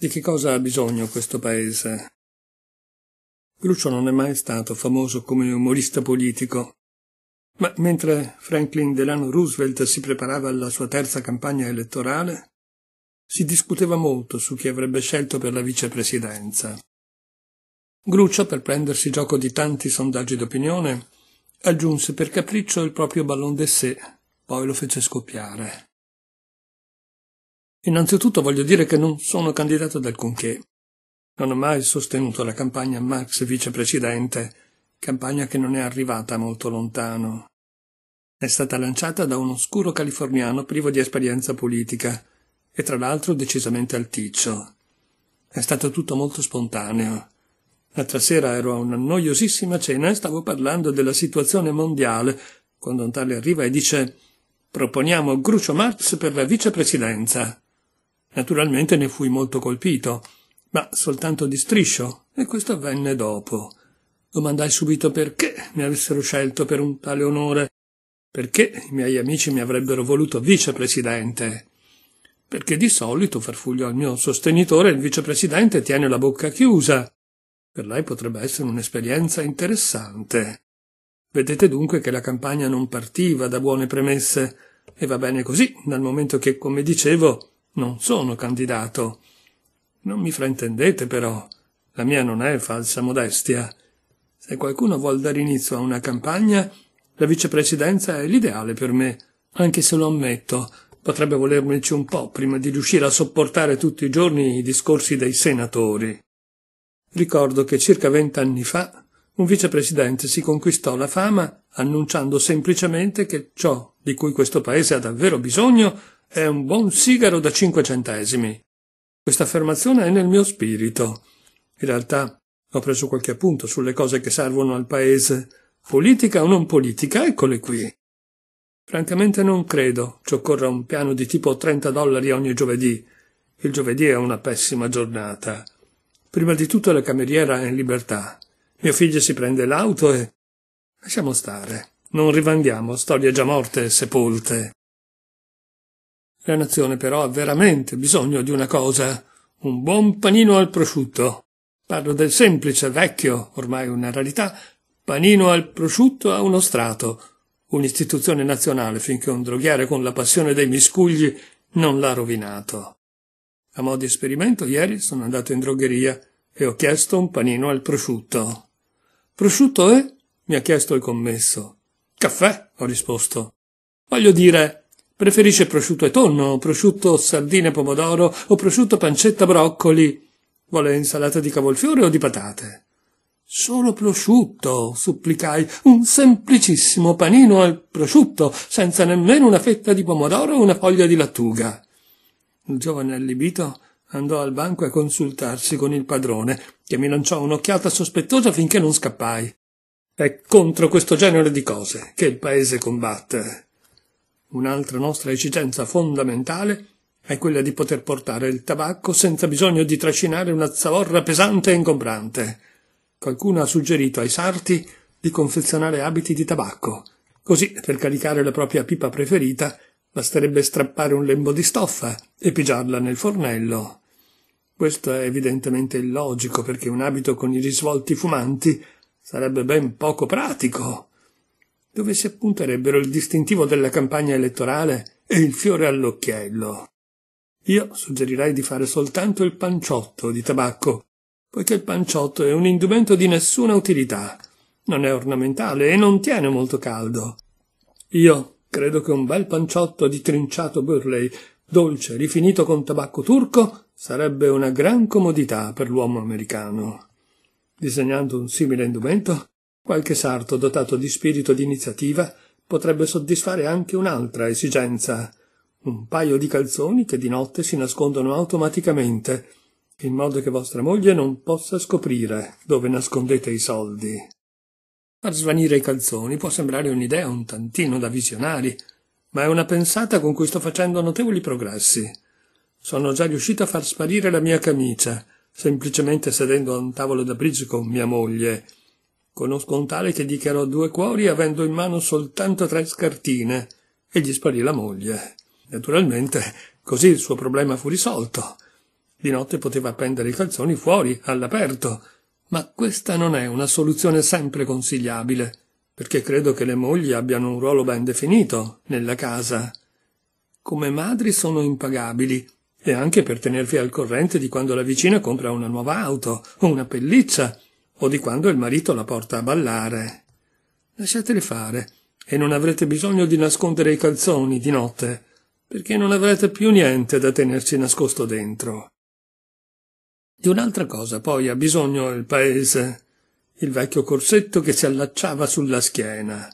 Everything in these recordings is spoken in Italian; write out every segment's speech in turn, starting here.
Di che cosa ha bisogno questo paese? Gruccio non è mai stato famoso come umorista politico, ma mentre Franklin Delano Roosevelt si preparava alla sua terza campagna elettorale, si discuteva molto su chi avrebbe scelto per la vicepresidenza. Gruccio, per prendersi gioco di tanti sondaggi d'opinione, aggiunse per capriccio il proprio ballon d'essè, poi lo fece scoppiare. Innanzitutto voglio dire che non sono candidato ad alcunché. Non ho mai sostenuto la campagna Marx vicepresidente, campagna che non è arrivata molto lontano. È stata lanciata da un oscuro californiano privo di esperienza politica e tra l'altro decisamente alticcio. È stato tutto molto spontaneo. L'altra sera ero a una noiosissima cena e stavo parlando della situazione mondiale quando un tale arriva e dice Proponiamo Grucio Marx per la vicepresidenza. Naturalmente ne fui molto colpito, ma soltanto di striscio, e questo avvenne dopo. Domandai subito perché mi avessero scelto per un tale onore, perché i miei amici mi avrebbero voluto vicepresidente. Perché di solito, farfuglio al mio sostenitore, il vicepresidente tiene la bocca chiusa. Per lei potrebbe essere un'esperienza interessante. Vedete dunque che la campagna non partiva da buone premesse, e va bene così, dal momento che, come dicevo, non sono candidato. Non mi fraintendete però. La mia non è falsa modestia. Se qualcuno vuol dare inizio a una campagna, la vicepresidenza è l'ideale per me, anche se lo ammetto, potrebbe volermici un po' prima di riuscire a sopportare tutti i giorni i discorsi dei senatori. Ricordo che circa vent'anni fa un vicepresidente si conquistò la fama annunciando semplicemente che ciò di cui questo paese ha davvero bisogno è un buon sigaro da cinque centesimi. Questa affermazione è nel mio spirito. In realtà ho preso qualche appunto sulle cose che servono al paese, politica o non politica, eccole qui. Francamente non credo ci occorra un piano di tipo 30 dollari ogni giovedì. Il giovedì è una pessima giornata. Prima di tutto la cameriera è in libertà. Mio figlio si prende l'auto e. Lasciamo stare. Non rivandiamo storie già morte e sepolte. La nazione però ha veramente bisogno di una cosa, un buon panino al prosciutto. Parlo del semplice, vecchio, ormai una rarità, panino al prosciutto a uno strato, un'istituzione nazionale finché un droghiere con la passione dei miscugli non l'ha rovinato. A mo' di esperimento ieri sono andato in drogheria e ho chiesto un panino al prosciutto. Prosciutto eh? mi ha chiesto il commesso. Caffè, ho risposto. Voglio dire, preferisce prosciutto e tonno, prosciutto sardine e pomodoro o prosciutto pancetta broccoli? Vuole insalata di cavolfiore o di patate? Solo prosciutto, supplicai, un semplicissimo panino al prosciutto, senza nemmeno una fetta di pomodoro o una foglia di lattuga. Il giovane allibito Andò al banco a consultarsi con il padrone, che mi lanciò un'occhiata sospettosa finché non scappai. È contro questo genere di cose che il paese combatte. Un'altra nostra esigenza fondamentale è quella di poter portare il tabacco senza bisogno di trascinare una zavorra pesante e ingombrante. Qualcuno ha suggerito ai sarti di confezionare abiti di tabacco. Così, per caricare la propria pipa preferita, basterebbe strappare un lembo di stoffa e pigiarla nel fornello. Questo è evidentemente illogico, perché un abito con i risvolti fumanti sarebbe ben poco pratico. Dove si appunterebbero il distintivo della campagna elettorale e il fiore all'occhiello? Io suggerirei di fare soltanto il panciotto di tabacco, poiché il panciotto è un indumento di nessuna utilità. Non è ornamentale e non tiene molto caldo. Io credo che un bel panciotto di trinciato Burley, dolce, rifinito con tabacco turco, Sarebbe una gran comodità per l'uomo americano. Disegnando un simile indumento, qualche sarto dotato di spirito di iniziativa potrebbe soddisfare anche un'altra esigenza, un paio di calzoni che di notte si nascondono automaticamente, in modo che vostra moglie non possa scoprire dove nascondete i soldi. Far svanire i calzoni può sembrare un'idea un tantino da visionari, ma è una pensata con cui sto facendo notevoli progressi. Sono già riuscito a far sparire la mia camicia, semplicemente sedendo a un tavolo da bridge con mia moglie. Conosco un tale che dichiarò due cuori avendo in mano soltanto tre scartine, e gli sparì la moglie. Naturalmente, così il suo problema fu risolto. Di notte poteva appendere i calzoni fuori, all'aperto, ma questa non è una soluzione sempre consigliabile, perché credo che le mogli abbiano un ruolo ben definito nella casa. Come madri sono impagabili, e anche per tenervi al corrente di quando la vicina compra una nuova auto o una pelliccia o di quando il marito la porta a ballare. Lasciatele fare e non avrete bisogno di nascondere i calzoni di notte perché non avrete più niente da tenerci nascosto dentro. Di un'altra cosa poi ha bisogno il paese, il vecchio corsetto che si allacciava sulla schiena.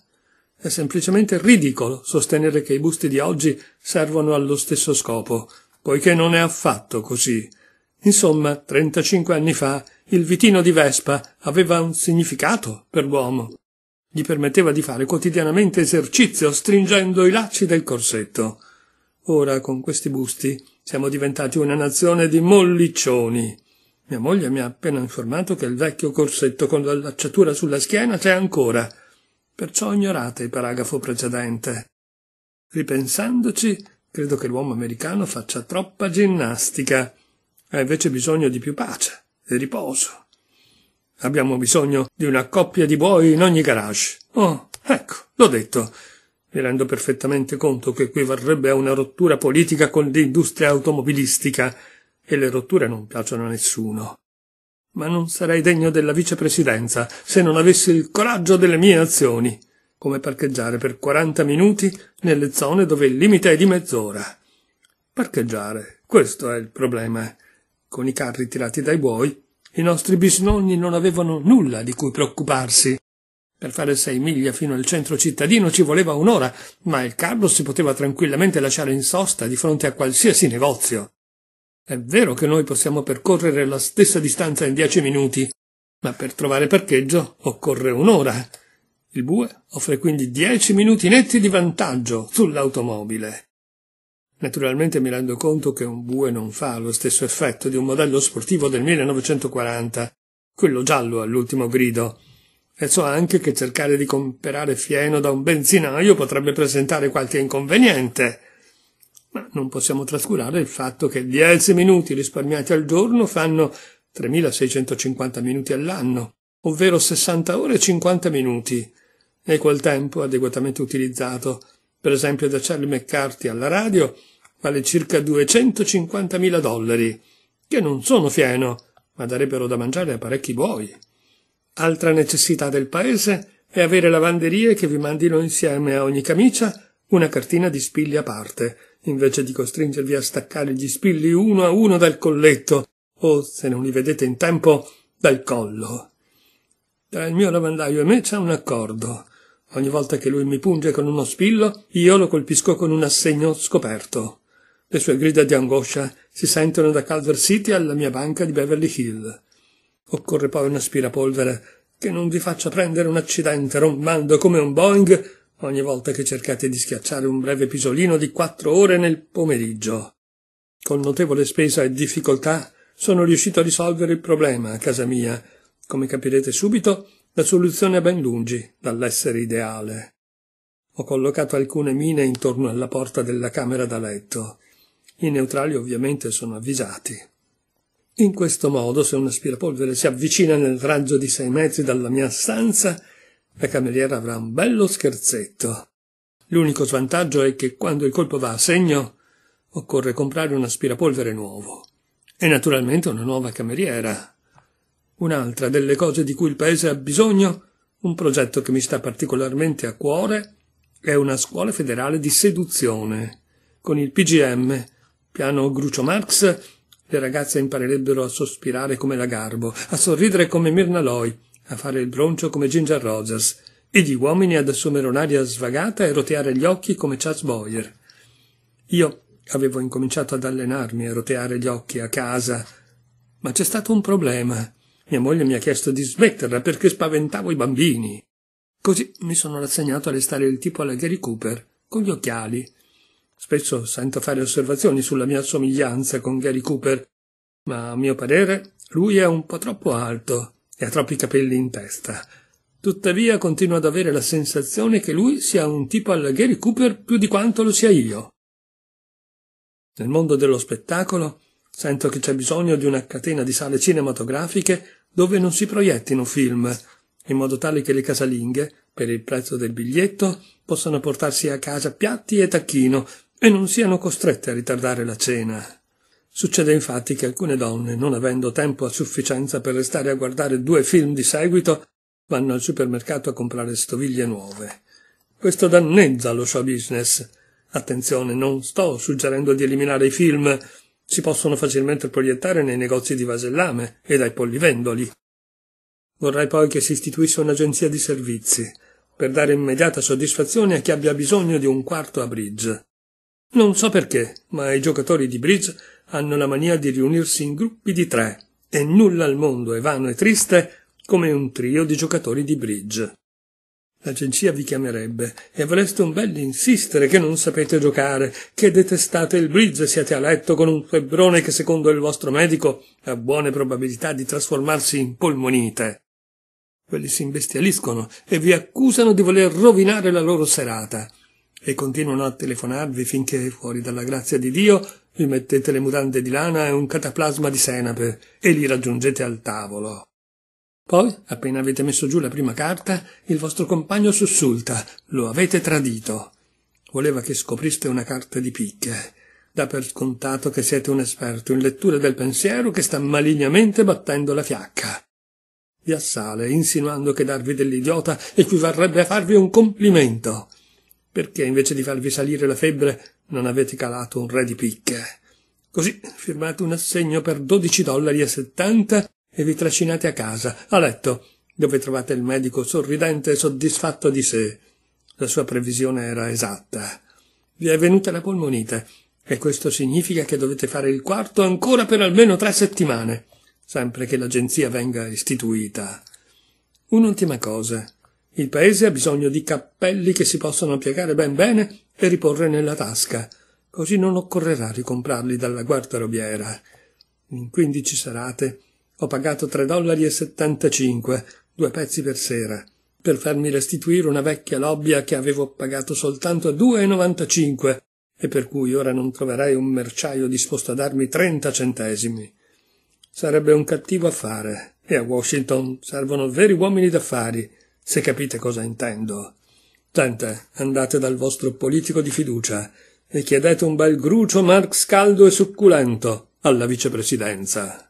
È semplicemente ridicolo sostenere che i busti di oggi servono allo stesso scopo, poiché non è affatto così. Insomma, 35 anni fa il vitino di Vespa aveva un significato per l'uomo. Gli permetteva di fare quotidianamente esercizio stringendo i lacci del corsetto. Ora, con questi busti, siamo diventati una nazione di molliccioni. Mia moglie mi ha appena informato che il vecchio corsetto con la lacciatura sulla schiena c'è ancora. Perciò ignorate il paragrafo precedente. Ripensandoci, Credo che l'uomo americano faccia troppa ginnastica. Ha invece bisogno di più pace e riposo. Abbiamo bisogno di una coppia di buoi in ogni garage. Oh, ecco, l'ho detto. Mi rendo perfettamente conto che equivarrebbe a una rottura politica con l'industria automobilistica, e le rotture non piacciono a nessuno. Ma non sarei degno della vicepresidenza se non avessi il coraggio delle mie azioni come parcheggiare per 40 minuti nelle zone dove il limite è di mezz'ora. Parcheggiare, questo è il problema. Con i carri tirati dai buoi, i nostri bisnonni non avevano nulla di cui preoccuparsi. Per fare sei miglia fino al centro cittadino ci voleva un'ora, ma il carro si poteva tranquillamente lasciare in sosta di fronte a qualsiasi negozio. È vero che noi possiamo percorrere la stessa distanza in dieci minuti, ma per trovare parcheggio occorre un'ora il bue offre quindi 10 minuti netti di vantaggio sull'automobile. Naturalmente mi rendo conto che un bue non fa lo stesso effetto di un modello sportivo del 1940, quello giallo all'ultimo grido. E so anche che cercare di comprare fieno da un benzinaio potrebbe presentare qualche inconveniente. Ma non possiamo trascurare il fatto che 10 minuti risparmiati al giorno fanno 3650 minuti all'anno, ovvero 60 ore e 50 minuti e a tempo adeguatamente utilizzato, per esempio da Charlie McCarthy alla radio, vale circa 250.000 dollari, che non sono fieno, ma darebbero da mangiare a parecchi buoi. Altra necessità del paese è avere lavanderie che vi mandino insieme a ogni camicia una cartina di spilli a parte, invece di costringervi a staccare gli spilli uno a uno dal colletto, o, se non li vedete in tempo, dal collo. Tra il mio lavandaio e me c'è un accordo. Ogni volta che lui mi punge con uno spillo, io lo colpisco con un assegno scoperto. Le sue grida di angoscia si sentono da Calver City alla mia banca di Beverly Hill. Occorre poi un aspirapolvere che non vi faccia prendere un accidente rombando come un Boeing ogni volta che cercate di schiacciare un breve pisolino di quattro ore nel pomeriggio. Con notevole spesa e difficoltà sono riuscito a risolvere il problema a casa mia. Come capirete subito, la soluzione è ben lungi dall'essere ideale. Ho collocato alcune mine intorno alla porta della camera da letto. I neutrali ovviamente sono avvisati. In questo modo, se un aspirapolvere si avvicina nel raggio di sei metri dalla mia stanza, la cameriera avrà un bello scherzetto. L'unico svantaggio è che quando il colpo va a segno occorre comprare un aspirapolvere nuovo e naturalmente una nuova cameriera Un'altra delle cose di cui il Paese ha bisogno, un progetto che mi sta particolarmente a cuore, è una scuola federale di seduzione. Con il PGM, piano Grucio Marx, le ragazze imparerebbero a sospirare come Lagarbo, a sorridere come Mirna Loi, a fare il broncio come Ginger Rogers, e gli uomini ad assumere un'aria svagata e roteare gli occhi come Charles Boyer. Io avevo incominciato ad allenarmi a roteare gli occhi a casa, ma c'è stato un problema. Mia moglie mi ha chiesto di smetterla perché spaventavo i bambini. Così mi sono rassegnato a restare il tipo alla Gary Cooper, con gli occhiali. Spesso sento fare osservazioni sulla mia somiglianza con Gary Cooper, ma a mio parere lui è un po' troppo alto e ha troppi capelli in testa. Tuttavia continuo ad avere la sensazione che lui sia un tipo alla Gary Cooper più di quanto lo sia io. Nel mondo dello spettacolo Sento che c'è bisogno di una catena di sale cinematografiche dove non si proiettino film, in modo tale che le casalinghe, per il prezzo del biglietto, possano portarsi a casa piatti e tacchino e non siano costrette a ritardare la cena. Succede infatti che alcune donne, non avendo tempo a sufficienza per restare a guardare due film di seguito, vanno al supermercato a comprare stoviglie nuove. Questo danneggia lo show business. Attenzione, non sto suggerendo di eliminare i film, si possono facilmente proiettare nei negozi di vasellame e dai pollivendoli. Vorrei poi che si istituisse un'agenzia di servizi, per dare immediata soddisfazione a chi abbia bisogno di un quarto a bridge. Non so perché, ma i giocatori di bridge hanno la mania di riunirsi in gruppi di tre, e nulla al mondo è vano e triste come un trio di giocatori di bridge l'agenzia vi chiamerebbe e avreste un bel insistere che non sapete giocare, che detestate il bridge e siete a letto con un febbrone che secondo il vostro medico ha buone probabilità di trasformarsi in polmonite. Quelli si imbestialiscono e vi accusano di voler rovinare la loro serata e continuano a telefonarvi finché, fuori dalla grazia di Dio, vi mettete le mutande di lana e un cataplasma di senape e li raggiungete al tavolo. Poi, appena avete messo giù la prima carta, il vostro compagno sussulta, lo avete tradito. Voleva che scopriste una carta di picche. Da per scontato che siete un esperto in lettura del pensiero che sta malignamente battendo la fiacca. Vi assale, insinuando che darvi dell'idiota equivarrebbe a farvi un complimento. Perché invece di farvi salire la febbre non avete calato un re di picche? Così firmate un assegno per 12 dollari e 70 e vi trascinate a casa, a letto, dove trovate il medico sorridente e soddisfatto di sé. La sua previsione era esatta. Vi è venuta la polmonite, e questo significa che dovete fare il quarto ancora per almeno tre settimane, sempre che l'agenzia venga istituita. Un'ultima cosa. Il paese ha bisogno di cappelli che si possano piegare ben bene e riporre nella tasca, così non occorrerà ricomprarli dalla guardarobiera. In quindici serate ho pagato 3 dollari e 75, due pezzi per sera, per farmi restituire una vecchia lobbia che avevo pagato soltanto a 2,95 e per cui ora non troverai un merciaio disposto a darmi 30 centesimi. Sarebbe un cattivo affare, e a Washington servono veri uomini d'affari, se capite cosa intendo. Gente, andate dal vostro politico di fiducia e chiedete un bel grucio Marx caldo e succulento alla vicepresidenza.